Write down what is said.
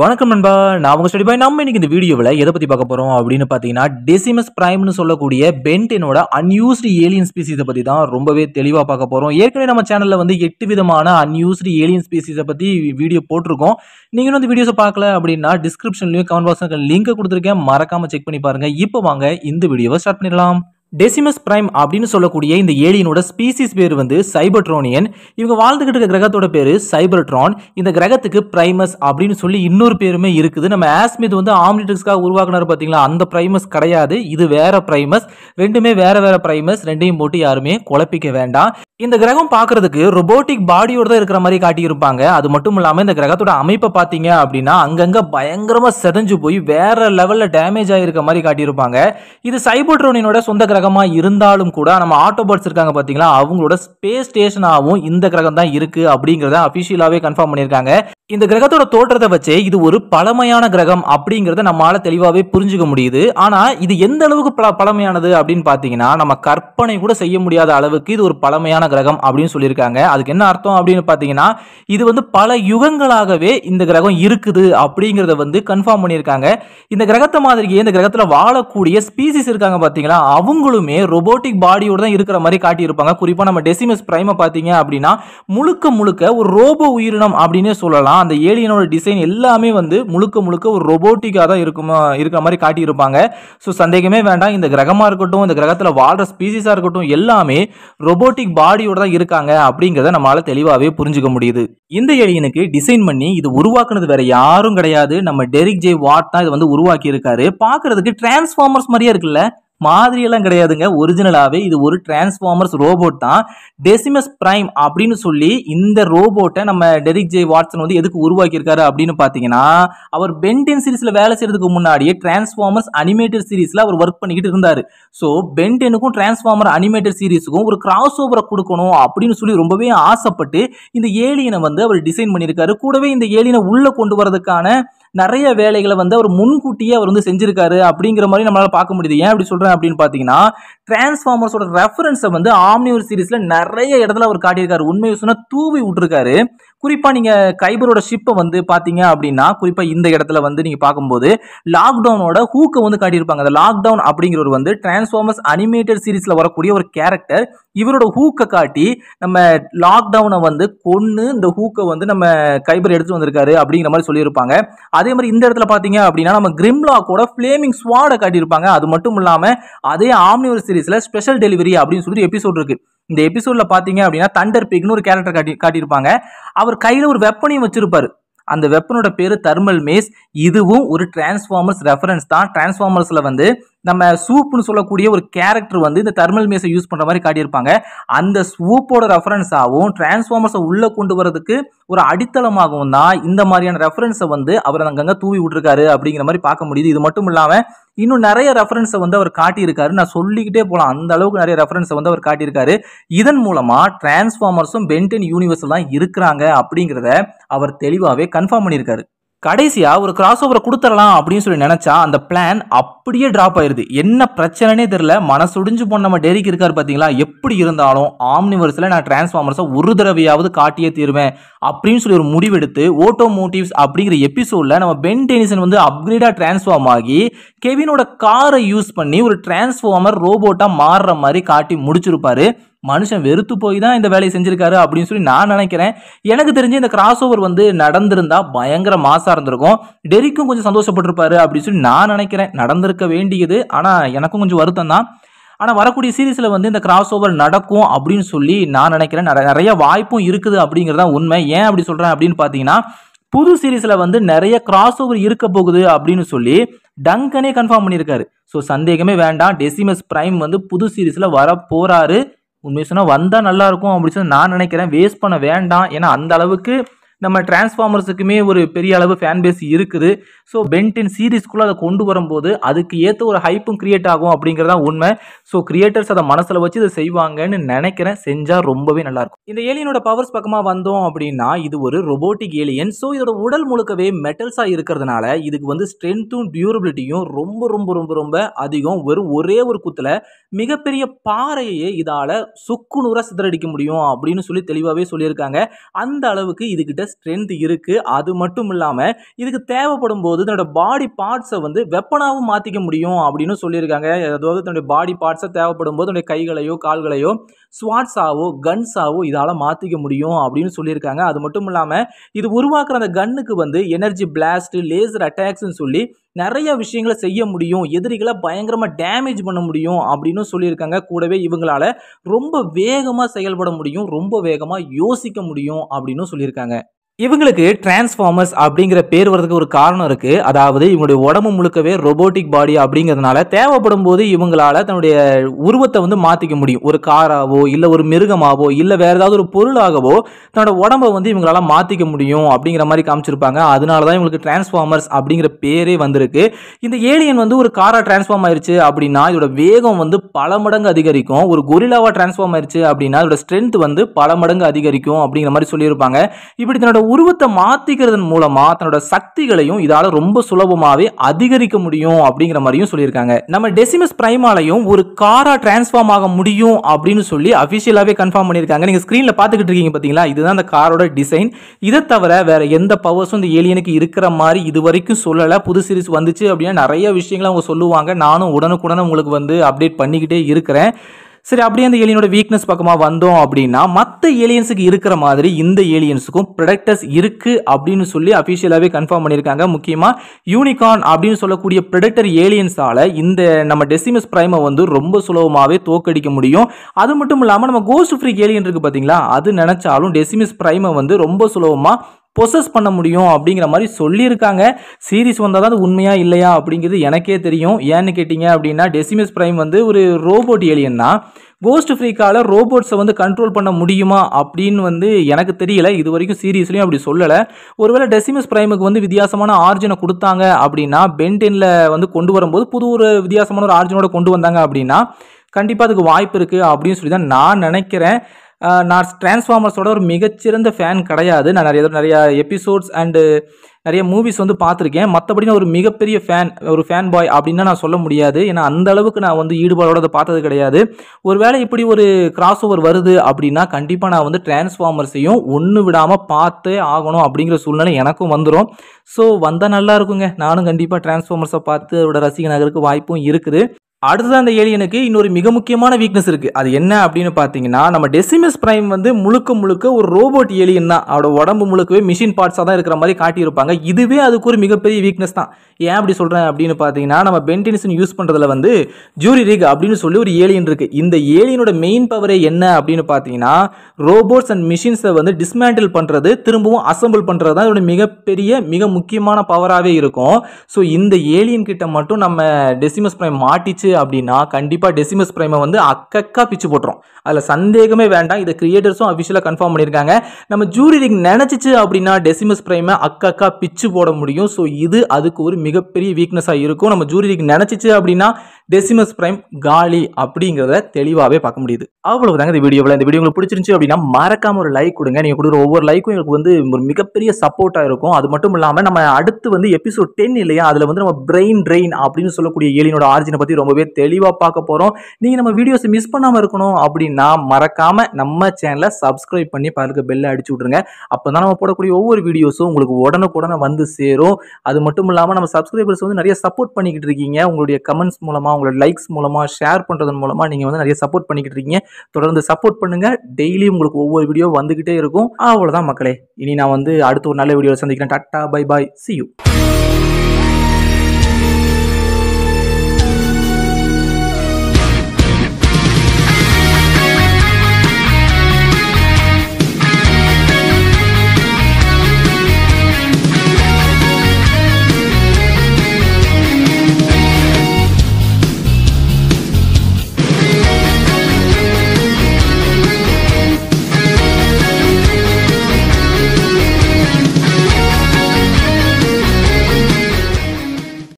வணக்கம் நண்பா நான் உங்க ஸ்டடி பாய் நம்ம இன்னைக்கு இந்த வீடியோவில் எதை பற்றி பார்க்க போகிறோம் அப்படின்னு பார்த்தீங்கன்னா டெசிமஸ் பிரைம்னு சொல்லக்கூடிய பென்டெனோட அன்யூஸ்டு ஏலியன் ஸ்பீசிஸை பற்றி தான் ரொம்பவே தெளிவாக பார்க்க போகிறோம் ஏற்கனவே நம்ம சேனலில் வந்து எட்டு விதமான அன்யூஸ்டு ஏலியன் ஸ்பீசிஸை பற்றி வீடியோ போட்டிருக்கோம் நீங்கள் வந்து வீடியோஸை பார்க்கல அப்படின்னா டிஸ்கிரிப்ஷன்லையும் கமெண்ட் பாக்ஸுக்கு லிங்க்கை கொடுத்துருக்கேன் மறக்காமல் செக் பண்ணி பாருங்கள் இப்போ வாங்க இந்த வீடியோவை ஸ்டார்ட் பண்ணிடலாம் டெசிமஸ் பிரைம் அப்படின்னு சொல்லக்கூடிய இந்த ஏலியனோட ஸ்பீசிஸ் பேர் வந்து சைபர்ட்ரோனியன் இவங்க வாழ்ந்துகிட்டு இருக்க கிரகத்தோட பேர் சைபர்ட்ரான் இந்த கிரகத்துக்கு பிரைமஸ் அப்படின்னு சொல்லி இன்னொரு பேருமே இருக்குது நம்ம ஆஸ்மித் வந்து ஆம்னிட்ரிக்ஸ்க்காக உருவாக்குனார் பார்த்தீங்களா அந்த பிரைமஸ் கிடையாது இது வேற பிரைமஸ் ரெண்டுமே வேற வேற பிரைமஸ் ரெண்டையும் போட்டு யாருமே குழப்பிக்க வேண்டாம் இந்த கிரகம் பார்க்கறதுக்கு ரொபோட்டிக் பாடியோட தான் இருக்கிற மாதிரி காட்டியிருப்பாங்க அது மட்டும் இல்லாமல் இந்த கிரகத்தோட அமைப்பை பார்த்தீங்க அப்படின்னா அங்கங்கே பயங்கரமாக செதஞ்சு போய் வேற லெவலில் டேமேஜ் ஆகிருக்க மாதிரி காட்டியிருப்பாங்க இது சைபோட்ரோனியனோட சொந்த கிரகம் கிரகமாக இருந்தாலும் கூட நம்ம ஆட்டோபாட்ஸ் இருக்காங்க பார்த்தீங்களா அவங்களோட ஸ்பேஸ் ஸ்டேஷனாகவும் இந்த கிரகம் தான் இருக்குது அப்படிங்கிறத அஃபிஷியலாகவே கன்ஃபார்ம் பண்ணியிருக்காங்க இந்த கிரகத்தோட தோற்றத்தை வச்சே இது ஒரு பழமையான கிரகம் அப்படிங்கிறத நம்மளால தெளிவாகவே புரிஞ்சுக்க முடியுது ஆனால் இது எந்த அளவுக்கு பல பழமையானது அப்படின்னு பார்த்தீங்கன்னா நம்ம கற்பனை கூட செய்ய முடியாத அளவுக்கு இது ஒரு பழமையான கிரகம் அப்படின்னு சொல்லியிருக்காங்க அதுக்கு என்ன அர்த்தம் அப்படின்னு பார்த்தீங்கன்னா இது வந்து பல யுகங்களாகவே இந்த கிரகம் இருக்குது அப்படிங்கிறத வந்து கன்ஃபார்ம் பண்ணியிருக்காங்க இந்த கிரகத்தை மாதிரியே இந்த கிரகத்தில் வாழக்கூடிய ஸ்பீசிஸ் இருக்காங்க பார்த்தீங்களா அவங்களும் ஹீரோக்களுமே ரொபோட்டிக் பாடியோட தான் இருக்கிற மாதிரி காட்டியிருப்பாங்க குறிப்பாக நம்ம டெசிமஸ் பிரைமை பார்த்தீங்க அப்படின்னா முழுக்க முழுக்க ஒரு ரோபோ உயிரினம் அப்படின்னே சொல்லலாம் அந்த ஏலியனோட டிசைன் எல்லாமே வந்து முழுக்க முழுக்க ஒரு ரொபோட்டிக்காக தான் இருக்குமா இருக்கிற மாதிரி காட்டியிருப்பாங்க ஸோ சந்தேகமே வேண்டாம் இந்த கிரகமாக இருக்கட்டும் இந்த கிரகத்தில் வாழ்கிற ஸ்பீசிஸாக இருக்கட்டும் எல்லாமே ரொபோட்டிக் பாடியோட தான் இருக்காங்க அப்படிங்கிறத நம்மளால் தெளிவாகவே புரிஞ்சுக்க முடியுது இந்த ஏலியனுக்கு டிசைன் பண்ணி இது உருவாக்குனது வேற யாரும் கிடையாது நம்ம டெரிக் ஜே வாட் தான் இது வந்து உருவாக்கி இருக்காரு பார்க்கறதுக்கு டிரான்ஸ்ஃபார்மர்ஸ் மாதிரியே இருக்குல்ல மாதிரியெல்லாம் கிடையாதுங்க ஒரிஜினலாகவே இது ஒரு டிரான்ஸ்ஃபார்மர்ஸ் ரோபோட் தான் டெசிமஸ் பிரைம் அப்படின்னு சொல்லி இந்த ரோபோட்டை நம்ம டெரிக் ஜே வாட்ஸன் வந்து எதுக்கு உருவாக்கியிருக்காரு அப்படின்னு பார்த்தீங்கன்னா அவர் பென்டென் சீரீஸில் வேலை செய்கிறதுக்கு முன்னாடியே டிரான்ஸ்ஃபார்மர்ஸ் அனிமேட்டட் சீரீஸில் அவர் ஒர்க் பண்ணிக்கிட்டு இருந்தார் ஸோ பென்டெனுக்கும் டிரான்ஸ்ஃபார்மர் அனிமேட்டட் சீரீஸுக்கும் ஒரு கிராஸ் ஓவரை கொடுக்கணும் அப்படின்னு சொல்லி ரொம்பவே ஆசைப்பட்டு இந்த ஏலியனை வந்து அவர் டிசைன் பண்ணியிருக்காரு கூடவே இந்த ஏலியனை உள்ளே கொண்டு வரதுக்கான நிறைய வேலைகளை வந்து அவர் முன்கூட்டியே அவர் வந்து செஞ்சிருக்காரு அப்படிங்கிற மாதிரி நம்மளால் பார்க்க முடியுது ஏன் அப்படி சொல்கிறேன் அப்படின்னு பார்த்தீங்கன்னா டிரான்ஸ்ஃபார்மர்ஸோட ரெஃபரன்ஸை வந்து ஆம்னியூர் சீரீஸ்ல நிறைய இடத்துல அவர் காட்டியிருக்காரு உண்மையை சொன்னால் தூவி விட்டுருக்காரு குறிப்பாக நீங்கள் கைபரோட ஷிப்பை வந்து பார்த்தீங்க அப்படின்னா குறிப்பாக இந்த இடத்துல வந்து நீங்கள் பார்க்கும்போது லாக்டவுனோட ஹூக்கை வந்து காட்டியிருப்பாங்க அந்த லாக்டவுன் அப்படிங்கிறவர் வந்து டிரான்ஸ்ஃபார்மர்ஸ் அனிமேட்டட் சீரீஸ்ல வரக்கூடிய ஒரு கேரக்டர் இவரோட ஹூக்கை காட்டி நம்ம லாக்டவுனை வந்து கொன்று இந்த ஹூக்கை வந்து நம்ம கைபர் எடுத்து வந்திருக்காரு அப்படிங்கிற மாதிரி சொல்லியிருப்பாங்க அதே மாதிரி இந்த இடத்துல பார்த்தீங்க அப்படின்னா நம்ம கூட ஃப்ளேமிங் ஸ்வாடை காட்டியிருப்பாங்க அது மட்டும் இல்லாமல் அதே ஆம்னிவர் சீரிஸில் ஸ்பெஷல் டெலிவரி அப்படின்னு சொல்லிட்டு எபிசோட் இருக்குது இந்த எபிசோடில் பார்த்தீங்க அப்படின்னா தண்டர் பிக்னு ஒரு கேரக்டர் காட்டி காட்டியிருப்பாங்க அவர் கையில் ஒரு வெப்பனையும் வச்சிருப்பார் அந்த வெப்பனோட பேர் தர்மல் மேஸ் இதுவும் ஒரு டிரான்ஸ்ஃபார்மர்ஸ் ரெஃபரன்ஸ் தான் டிரான்ஸ்ஃபார்மர்ஸில் வந்து நம்ம சூப்னு சொல்லக்கூடிய ஒரு கேரக்டர் வந்து இந்த தெர்மல் மேஸை யூஸ் பண்ணுற மாதிரி காட்டியிருப்பாங்க அந்த சூப்போட ரெஃபரன்ஸாகவும் டிரான்ஸ்ஃபார்மர்ஸை உள்ளே கொண்டு வரதுக்கு ஒரு அடித்தளமாகவும் தான் இந்த மாதிரியான ரெஃபரன்ஸை வந்து அவர் அங்கங்கே தூவி விட்டுருக்காரு அப்படிங்கிற மாதிரி பார்க்க முடியுது இது மட்டும் இல்லாமல் இன்னும் நிறைய ரெஃபரன்ஸை வந்து அவர் காட்டியிருக்காரு நான் சொல்லிக்கிட்டே போகலாம் அந்த அளவுக்கு நிறைய ரெஃபரன்ஸை வந்து அவர் காட்டியிருக்காரு இதன் மூலமாக டிரான்ஸ்ஃபார்மர்ஸும் பென்டன் யூனிவர்ஸ் தான் இருக்கிறாங்க அப்படிங்கிறத அவர் தெளிவாகவே கன்ஃபார்ம் பண்ணியிருக்காரு கடைசியாக ஒரு கிராஸ் ஓவரை கொடுத்துடலாம் அப்படின்னு சொல்லி நினச்சா அந்த பிளான் அப்படியே ட்ராப் ஆயிடுது என்ன பிரச்சனைனே தெரில மனசுடிஞ்சு போன நம்ம டெரிக்கு இருக்கார் பார்த்தீங்களா எப்படி இருந்தாலும் ஆம்னிவர்ஸில் நான் டிரான்ஸ்ஃபார்மர்ஸை ஒரு தடவையாவது காட்டியே தீருவேன் அப்படின்னு சொல்லி ஒரு முடிவெடுத்து ஓட்டோமோட்டிவ்ஸ் அப்படிங்கிற எபிசோடில் நம்ம பென் டெனிசன் வந்து அப்கிரேடாக டிரான்ஸ்ஃபார்ம் ஆகி கெவினோட காரை யூஸ் பண்ணி ஒரு டிரான்ஸ்ஃபார்மர் ரோபோட்டாக மாறுற மாதிரி காட்டி முடிச்சிருப்பாரு மனுஷன் வெறுத்து போய் தான் இந்த வேலையை செஞ்சுருக்காரு அப்படின்னு சொல்லி நான் நினைக்கிறேன் எனக்கு தெரிஞ்சு இந்த கிராஸ் ஓவர் வந்து நடந்திருந்தா பயங்கர மாசாக இருந்திருக்கும் டெரிக்கும் கொஞ்சம் சந்தோஷப்பட்டிருப்பாரு அப்படின்னு சொல்லி நான் நினைக்கிறேன் நடந்திருக்க வேண்டியது ஆனால் எனக்கும் கொஞ்சம் வருத்தம் தான் ஆனால் வரக்கூடிய சீரீஸில் வந்து இந்த கிராஸ் ஓவர் நடக்கும் அப்படின்னு சொல்லி நான் நினைக்கிறேன் நிறைய வாய்ப்பும் இருக்குது அப்படிங்கிறதா உண்மை ஏன் அப்படி சொல்கிறேன் அப்படின்னு பார்த்தீங்கன்னா புது சீரீஸில் வந்து நிறைய கிராஸ் ஓவர் இருக்க போகுது அப்படின்னு சொல்லி டங்கனே கன்ஃபார்ம் பண்ணியிருக்காரு ஸோ சந்தேகமே வேண்டாம் டெசிமஸ் பிரைம் வந்து புது சீரீஸில் வர போகிறாரு உண்மையை சொன்னால் வந்தால் நல்லாயிருக்கும் அப்படின்னு சொல்லி நான் நினைக்கிறேன் வேஸ்ட் பண்ண வேண்டாம் ஏன்னா அந்த அளவுக்கு நம்ம டிரான்ஸ்ஃபார்மர்ஸுக்குமே ஒரு பெரிய அளவு ஃபேன் பேஸ் இருக்குது ஸோ பென்டின் சீரீஸ்க்குள்ளே அதை கொண்டு வரும்போது அதுக்கு ஏற்ற ஒரு ஹைப்பும் கிரியேட் ஆகும் அப்படிங்கிறதா உண்மை ஸோ கிரியேட்டர்ஸ் அதை மனசில் வச்சு இதை செய்வாங்கன்னு நினைக்கிறேன் செஞ்சால் ரொம்பவே நல்லாயிருக்கும் இந்த ஏலியனோட பவர்ஸ் பக்கமாக வந்தோம் அப்படின்னா இது ஒரு ரொபோட்டிக் ஏலியன் ஸோ இதோட உடல் முழுக்கவே மெட்டல்ஸாக இருக்கிறதுனால இதுக்கு வந்து ஸ்ட்ரென்த்தும் டியூரபிலிட்டியும் ரொம்ப ரொம்ப ரொம்ப ரொம்ப அதிகம் வெறும் ஒரே ஒரு குத்தில் மிகப்பெரிய பாறையே இதால் சுக்குநூறாக சிதறடிக்க முடியும் அப்படின்னு சொல்லி தெளிவாகவே சொல்லியிருக்காங்க அந்த அளவுக்கு இதுகிட்ட ஸ்ட்ரென்த் இருக்குது அது மட்டும் இல்லாமல் இதுக்கு தேவைப்படும் போது தன்னோட பாடி பார்ட்ஸை வந்து வெப்பனாகவும் மாற்றிக்க முடியும் அப்படின்னு சொல்லியிருக்காங்க அதாவது தன்னுடைய பாடி பார்ட்ஸை தேவைப்படும் போது தன்னுடைய கைகளையோ கால்களையோ ஸ்வாட்ஸாவோ கன்ஸாவோ இதால் மாற்றிக்க முடியும் அப்படின்னு சொல்லியிருக்காங்க அது மட்டும் இல்லாமல் இது உருவாக்குற அந்த கன்னுக்கு வந்து எனர்ஜி பிளாஸ்ட்டு லேசர் அட்டாக்ஸ்ன்னு சொல்லி நிறைய விஷயங்களை செய்ய முடியும் எதிரிகளை பயங்கரமாக டேமேஜ் பண்ண முடியும் அப்படின்னு சொல்லியிருக்காங்க கூடவே இவங்களால் ரொம்ப வேகமாக செயல்பட முடியும் ரொம்ப வேகமாக யோசிக்க முடியும் அப்படின்னு சொல்லியிருக்காங்க இவங்களுக்கு டிரான்ஸ்ஃபார்மர்ஸ் அப்படிங்கிற பேர் வரதுக்கு ஒரு காரணம் இருக்கு அதாவது இவங்களுடைய உடம்பு முழுக்கவே ரொபோட்டிக் பாடி அப்படிங்கிறதுனால தேவைப்படும் போது இவங்களால தன்னுடைய உருவத்தை வந்து மாத்திக்க முடியும் ஒரு காராவோ இல்லை ஒரு மிருகமாவோ இல்லை வேற ஏதாவது ஒரு பொருளாகவோ தன்னோட உடம்பை வந்து இவங்களால மாத்திக்க முடியும் அப்படிங்கிற மாதிரி காமிச்சிருப்பாங்க அதனால தான் இவங்களுக்கு டிரான்ஸ்ஃபார்மர்ஸ் அப்படிங்கிற பேரே வந்திருக்கு இந்த ஏலியன் வந்து ஒரு காரா டிரான்ஸ்ஃபார்ம் ஆயிருச்சு அப்படின்னா இதோட வேகம் வந்து பல மடங்கு அதிகரிக்கும் ஒரு கொரிலாவா டிரான்ஸ்ஃபார்ம் ஆயிருச்சு அப்படின்னா இதோட ஸ்ட்ரென்த் வந்து பல மடங்கு அதிகரிக்கும் அப்படிங்கிற மாதிரி சொல்லியிருப்பாங்க இப்படி தன்னோட உருவத்தை மாத்திக்கிறதன் மூலமாக தன்னோட சக்திகளையும் இதால் ரொம்ப சுலபமாகவே அதிகரிக்க முடியும் அப்படிங்கிற மாதிரியும் சொல்லியிருக்காங்க நம்ம டெசிமஸ் பிரைமாலையும் ஒரு காராக டிரான்ஸ்ஃபார்ம் ஆக முடியும் அப்படின்னு சொல்லி அஃபிஷியலாகவே கன்ஃபார்ம் பண்ணியிருக்காங்க நீங்கள் ஸ்க்ரீனில் பார்த்துக்கிட்டு இருக்கீங்க பார்த்தீங்களா இதுதான் அந்த காரோட டிசைன் இதை தவிர வேறு எந்த பவர்ஸும் இந்த ஏலியனுக்கு இருக்கிற மாதிரி இது வரைக்கும் சொல்லலை புது சீரிஸ் வந்துச்சு அப்படின்னா நிறைய விஷயங்களை அவங்க சொல்லுவாங்க நானும் உடனுக்குடன் உங்களுக்கு வந்து அப்டேட் பண்ணிக்கிட்டே இருக்கிறேன் சரி அப்படியே அந்த ஏலியனோட வீக்னஸ் பக்கமாக வந்தோம் அப்படின்னா மற்ற ஏலியன்ஸுக்கு இருக்கிற மாதிரி இந்த ஏலியன்ஸுக்கும் ப்ரெடக்டர்ஸ் இருக்குது அப்படின்னு சொல்லி அஃபிஷியலாகவே கன்ஃபார்ம் பண்ணியிருக்காங்க முக்கியமாக யூனிகார்ன் அப்படின்னு சொல்லக்கூடிய ப்ரெடக்டர் ஏலியன்ஸால் இந்த நம்ம டெசிமஸ் பிரைமை வந்து ரொம்ப சுலபமாகவே தோக்கடிக்க முடியும் அது மட்டும் இல்லாமல் நம்ம கோஸ்ட் ஃப்ரீ ஏலியன் இருக்குது பார்த்தீங்களா அது நினச்சாலும் டெசிமஸ் பிரைமை வந்து ரொம்ப சுலபமாக பொசஸ் பண்ண முடியும் அப்படிங்கிற மாதிரி சொல்லியிருக்காங்க சீரிஸ் வந்தால் தான் உண்மையாக இல்லையா அப்படிங்கிறது எனக்கே தெரியும் ஏன்னு கேட்டிங்க அப்படின்னா டெசிமஸ் ப்ரைம் வந்து ஒரு ரோபோட் ஏலியன் தான் கோஸ்ட் ஃப்ரீக்கால் ரோபோட்ஸை வந்து கண்ட்ரோல் பண்ண முடியுமா அப்படின்னு வந்து எனக்கு தெரியல இது வரைக்கும் சீரியஸ்லையும் அப்படி சொல்லலை ஒருவேளை டெசிமஸ் பிரைமுக்கு வந்து வித்தியாசமான ஆர்ஜனை கொடுத்தாங்க அப்படின்னா பென்டெனில் வந்து கொண்டு வரும்போது புது ஒரு வித்தியாசமான ஒரு ஆர்ஜனோட கொண்டு வந்தாங்க அப்படின்னா கண்டிப்பாக அதுக்கு வாய்ப்பு இருக்குது அப்படின்னு சொல்லி தான் நான் நினைக்கிறேன் நான் டிரான்ஸ்ஃபார்மர்ஸோட ஒரு மிகச்சிறந்த ஃபேன் கிடையாது நான் நிறைய நிறையா எபிசோட்ஸ் அண்டு நிறைய மூவிஸ் வந்து பார்த்துருக்கேன் மற்றபடி நான் ஒரு மிகப்பெரிய ஃபேன் ஒரு ஃபேன் பாய் அப்படின்னு நான் சொல்ல முடியாது ஏன்னா அந்த அளவுக்கு நான் வந்து ஈடுபாடோட அதை பார்த்தது கிடையாது ஒருவேளை இப்படி ஒரு கிராஸ் ஓவர் வருது அப்படின்னா கண்டிப்பாக நான் வந்து டிரான்ஸ்ஃபார்மர்ஸையும் ஒன்று விடாமல் பார்த்தே ஆகணும் அப்படிங்கிற சூழ்நிலை எனக்கும் வந்துடும் ஸோ வந்தால் நல்லா இருக்குங்க நானும் கண்டிப்பாக டிரான்ஸ்ஃபார்மர்ஸை பார்த்து அதோட ரசிகனாக இருக்க வாய்ப்பும் இருக்குது அடுத்தது அந்த ஏலியனுக்கு இன்னொரு மிக முக்கியமான வீக்னஸ் இருக்குது அது என்ன அப்படின்னு பார்த்தீங்கன்னா நம்ம டெசிமஸ் பிரைம் வந்து முழுக்க முழுக்க ஒரு ரோபோட் ஏலியன் தான் அவட உடம்பு முழுக்கவே மிஷின் பார்ட்ஸாக தான் இருக்கிற மாதிரி காட்டியிருப்பாங்க இதுவே அதுக்கு ஒரு மிகப்பெரிய வீக்னஸ் தான் ஏன் அப்படி சொல்கிறேன் அப்படின்னு பார்த்தீங்கன்னா நம்ம பென்டினிசன் யூஸ் பண்ணுறதுல வந்து ஜூரி ரிக் அப்படின்னு சொல்லி ஒரு ஏலியன் இருக்குது இந்த ஏலியனோட மெயின் பவரே என்ன அப்படின்னு பார்த்தீங்கன்னா ரோபோட்ஸ் அண்ட் மிஷின்ஸை வந்து டிஸ்மேண்டில் பண்ணுறது திரும்பவும் அசம்பிள் பண்ணுறது தான் இதோட மிகப்பெரிய மிக முக்கியமான பவராகவே இருக்கும் ஸோ இந்த ஏலியன் கிட்ட மட்டும் நம்ம டெசிமஸ் பிரைம் மாட்டிச்சு அப்படின்னா கண்டிப்பாக டெசிமஸ் பிரைமை வந்து அக்கக்கா பிச்சு போட்டுரும் அதில் சந்தேகமே வேண்டாம் இதை கிரியேட்டர்ஸும் அஃபிஷியலாக கன்ஃபார்ம் பண்ணியிருக்காங்க நம்ம ஜூரி நினச்சிச்சு அப்படின்னா டெசிமஸ் பிரைமை அக்கக்கா பிச்சு போட முடியும் ஸோ இது அதுக்கு ஒரு மிகப்பெரிய வீக்னஸாக இருக்கும் நம்ம ஜூரி நினச்சிச்சு அப்படின்னா டெசிமஸ் பிரைம் காலி அப்படிங்கிறத தெளிவாகவே பார்க்க முடியுது அவ்வளவு தாங்க இந்த வீடியோவில் இந்த வீடியோ உங்களுக்கு பிடிச்சிருந்துச்சு அப்படின்னா மறக்காம ஒரு லைக் கொடுங்க நீங்கள் கொடுக்குற ஒவ்வொரு லைக்கும் எனக்கு வந்து ஒரு மிகப்பெரிய சப்போர்ட்டாக இருக்கும் அது மட்டும் இல்லாமல் நம்ம அடுத்து வந்து எபிசோட் டென் இல்லையா அதில் வந்து நம்ம பிரெயின் ட்ரெயின் அப்படின்னு சொல்லக்கூடிய ஏலியனோட ஆர்ஜினை பற்றி ரொம்பவே தெளிவாக பார்க்க போகிறோம் நீங்கள் நம்ம வீடியோஸை மிஸ் பண்ணாமல் இருக்கணும் அப்படின்னா மறக்காமல் நம்ம சேனலை சப்ஸ்கிரைப் பண்ணி பாருங்க பெல்லை அடிச்சு விட்ருங்க அப்போ தான் நம்ம போடக்கூடிய ஒவ்வொரு வீடியோஸும் உங்களுக்கு உடனுக்குடனே வந்து சேரும் அது மட்டும் இல்லாமல் நம்ம சப்ஸ்கிரைபர்ஸ் வந்து நிறைய சப்போர்ட் பண்ணிக்கிட்டு இருக்கீங்க உங்களுடைய கமெண்ட்ஸ் மூலமாக மூலமாக உங்களோட லைக்ஸ் மூலமாக ஷேர் பண்ணுறதன் மூலமாக நீங்கள் வந்து நிறைய சப்போர்ட் பண்ணிக்கிட்டு இருக்கீங்க தொடர்ந்து சப்போர்ட் பண்ணுங்கள் டெய்லி உங்களுக்கு ஒவ்வொரு வீடியோ வந்துக்கிட்டே இருக்கும் அவ்வளோதான் மக்களே இனி நான் வந்து அடுத்த ஒரு நல்ல வீடியோவில் சந்திக்கிறேன் tata bye bye see you